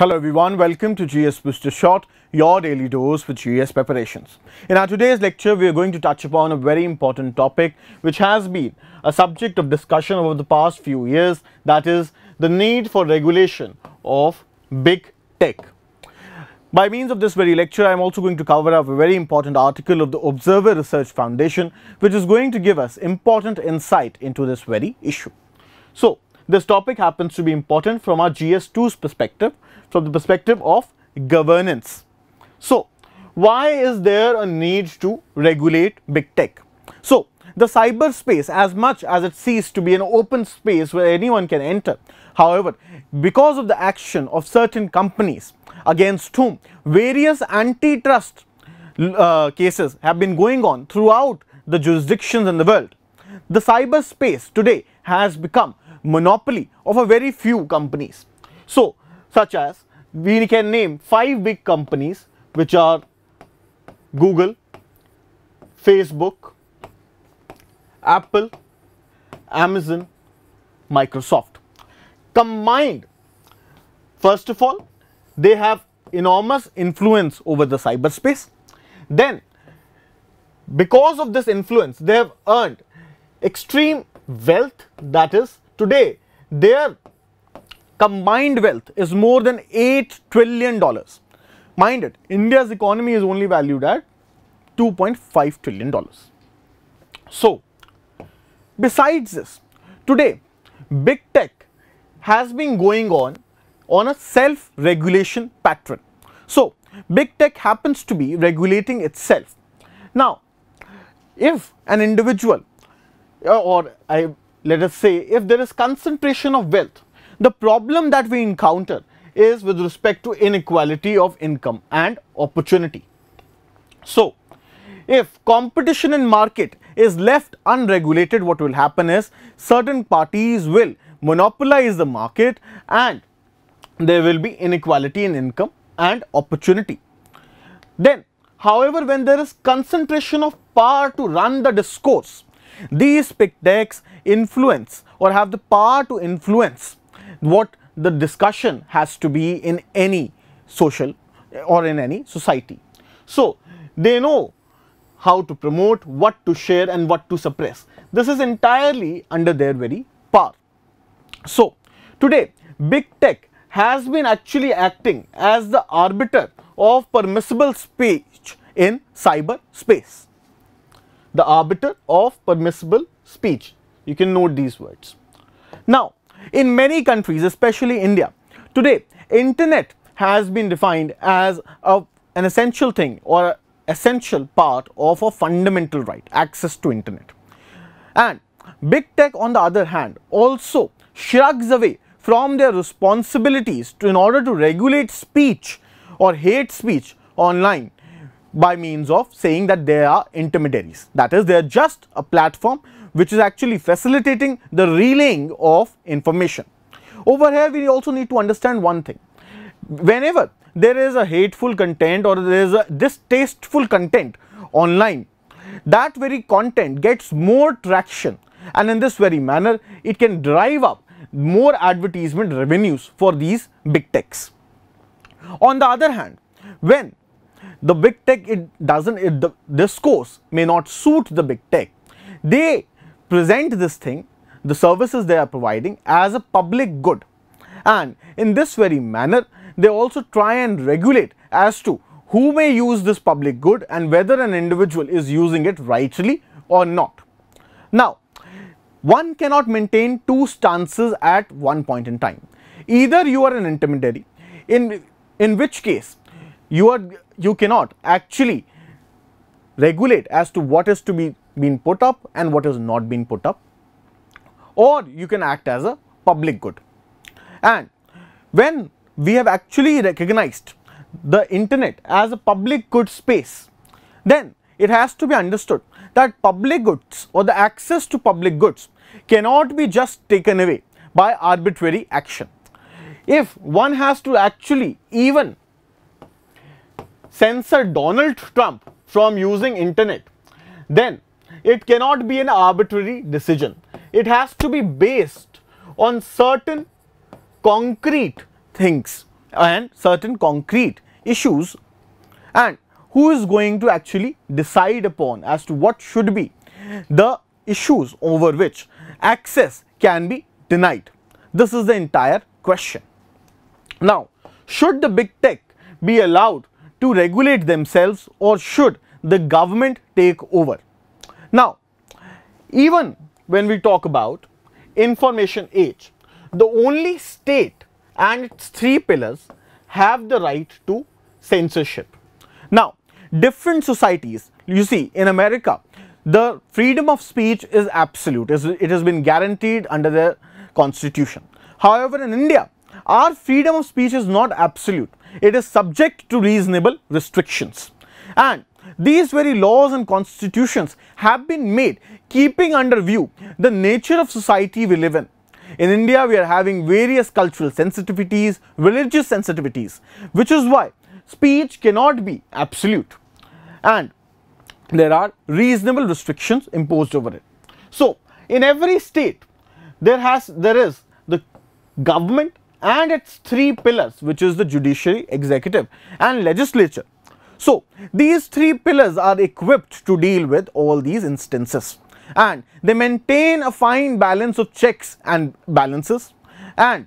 Hello everyone, welcome to GS Booster Shot, your daily dose for GS preparations. In our today's lecture, we are going to touch upon a very important topic which has been a subject of discussion over the past few years, that is the need for regulation of big tech. By means of this very lecture, I am also going to cover up a very important article of the Observer Research Foundation, which is going to give us important insight into this very issue. So, this topic happens to be important from our GS2's perspective from the perspective of governance. So, why is there a need to regulate big tech? So, the cyberspace, as much as it sees to be an open space where anyone can enter, however, because of the action of certain companies against whom various antitrust uh, cases have been going on throughout the jurisdictions in the world, the cyberspace today has become monopoly of a very few companies. So, such as we can name five big companies which are Google, Facebook, Apple, Amazon, Microsoft. Combined, first of all, they have enormous influence over the cyberspace. Then, because of this influence, they have earned extreme wealth that is today their combined wealth is more than 8 trillion dollars. Mind it, India's economy is only valued at 2.5 trillion dollars. So, besides this, today big tech has been going on on a self-regulation pattern. So, big tech happens to be regulating itself. Now, if an individual or I let us say if there is concentration of wealth the problem that we encounter is with respect to inequality of income and opportunity. So, if competition in market is left unregulated, what will happen is certain parties will monopolize the market and there will be inequality in income and opportunity. Then, however, when there is concentration of power to run the discourse, these decks influence or have the power to influence what the discussion has to be in any social or in any society. So, they know how to promote, what to share and what to suppress. This is entirely under their very power. So, today big tech has been actually acting as the arbiter of permissible speech in cyber space. The arbiter of permissible speech. You can note these words. Now, in many countries, especially India. Today, internet has been defined as a, an essential thing or essential part of a fundamental right, access to internet. And big tech on the other hand also shrugs away from their responsibilities to, in order to regulate speech or hate speech online by means of saying that they are intermediaries. That is, they are just a platform which is actually facilitating the relaying of information. Over here, we also need to understand one thing. Whenever there is a hateful content or there is a distasteful content online, that very content gets more traction and in this very manner, it can drive up more advertisement revenues for these big techs. On the other hand, when the big tech it doesn't it, the, this course may not suit the big tech they present this thing the services they are providing as a public good and in this very manner they also try and regulate as to who may use this public good and whether an individual is using it rightly or not now one cannot maintain two stances at one point in time either you are an intermediary in in which case you are you cannot actually regulate as to what is to be been put up and what is not been put up or you can act as a public good and when we have actually recognized the internet as a public good space then it has to be understood that public goods or the access to public goods cannot be just taken away by arbitrary action if one has to actually even censor Donald Trump from using internet, then it cannot be an arbitrary decision. It has to be based on certain concrete things and certain concrete issues and who is going to actually decide upon as to what should be the issues over which access can be denied. This is the entire question. Now, should the big tech be allowed to regulate themselves or should the government take over? Now, even when we talk about information age, the only state and its three pillars have the right to censorship. Now, different societies, you see in America, the freedom of speech is absolute, it has been guaranteed under the constitution. However, in India, our freedom of speech is not absolute it is subject to reasonable restrictions. And these very laws and constitutions have been made keeping under view the nature of society we live in. In India, we are having various cultural sensitivities, religious sensitivities, which is why speech cannot be absolute and there are reasonable restrictions imposed over it. So, in every state, there has there is the government and its three pillars which is the judiciary, executive and legislature. So these three pillars are equipped to deal with all these instances and they maintain a fine balance of checks and balances and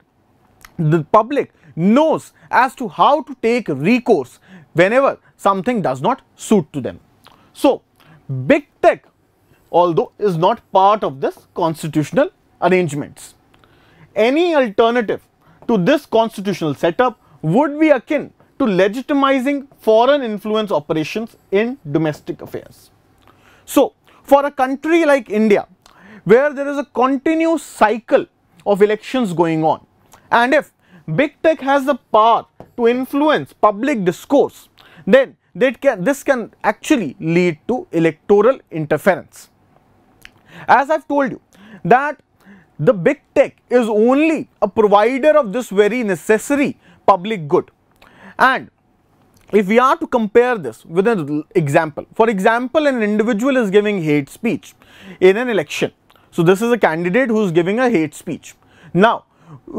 the public knows as to how to take recourse whenever something does not suit to them. So big tech although is not part of this constitutional arrangements. Any alternative to this constitutional setup would be akin to legitimizing foreign influence operations in domestic affairs. So, for a country like India, where there is a continuous cycle of elections going on, and if big tech has the power to influence public discourse, then can, this can actually lead to electoral interference. As I've told you, that the big tech is only a provider of this very necessary public good. And if we are to compare this with an example, for example, an individual is giving hate speech in an election. So this is a candidate who is giving a hate speech. Now,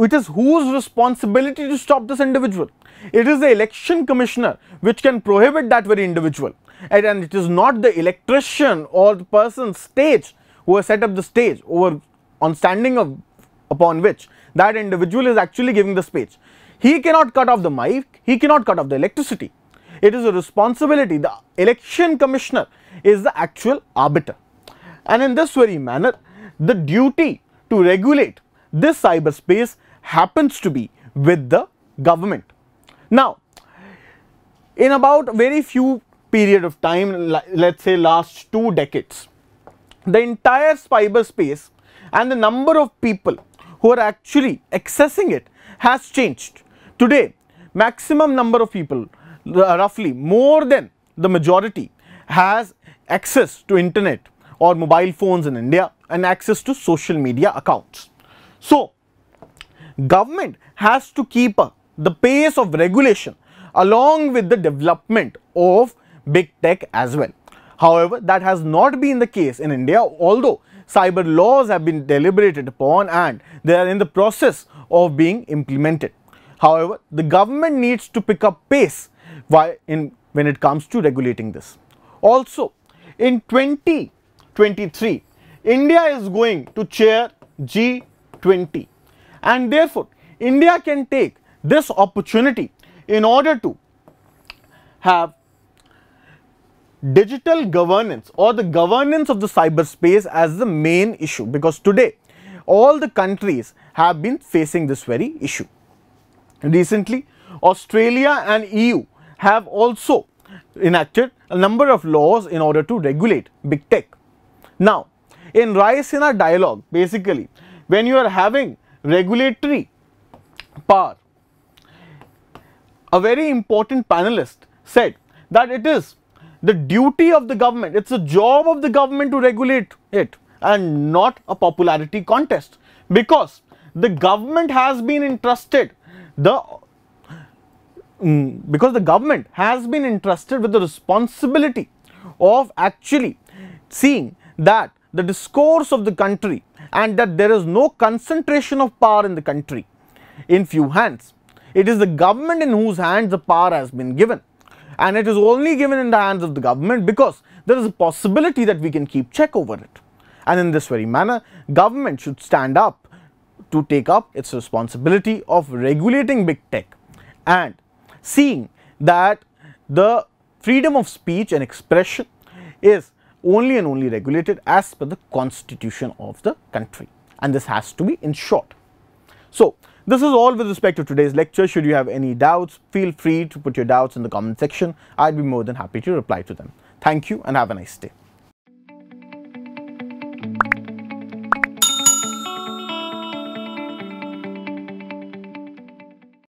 it is whose responsibility to stop this individual? It is the election commissioner which can prohibit that very individual. And, and it is not the electrician or the person stage who has set up the stage over on standing of, upon which that individual is actually giving the speech. He cannot cut off the mic, he cannot cut off the electricity. It is a responsibility. The election commissioner is the actual arbiter. And in this very manner, the duty to regulate this cyberspace happens to be with the government. Now, in about very few period of time, let's say last two decades, the entire cyberspace and the number of people who are actually accessing it has changed. Today, maximum number of people, roughly more than the majority, has access to internet or mobile phones in India and access to social media accounts. So, government has to keep the pace of regulation along with the development of big tech as well. However, that has not been the case in India, although cyber laws have been deliberated upon and they are in the process of being implemented. However, the government needs to pick up pace in, when it comes to regulating this. Also, in 2023, India is going to chair G20 and therefore, India can take this opportunity in order to have digital governance or the governance of the cyberspace as the main issue because today all the countries have been facing this very issue. Recently, Australia and EU have also enacted a number of laws in order to regulate big tech. Now, in Raisina dialogue, basically, when you are having regulatory power, a very important panelist said that it is the duty of the government, it's a job of the government to regulate it and not a popularity contest because the government has been entrusted the mm, because the government has been entrusted with the responsibility of actually seeing that the discourse of the country and that there is no concentration of power in the country in few hands. It is the government in whose hands the power has been given and it is only given in the hands of the government because there is a possibility that we can keep check over it. And in this very manner, government should stand up to take up its responsibility of regulating big tech and seeing that the freedom of speech and expression is only and only regulated as per the constitution of the country and this has to be ensured. So this is all with respect to today's lecture. Should you have any doubts, feel free to put your doubts in the comment section. I'd be more than happy to reply to them. Thank you and have a nice day.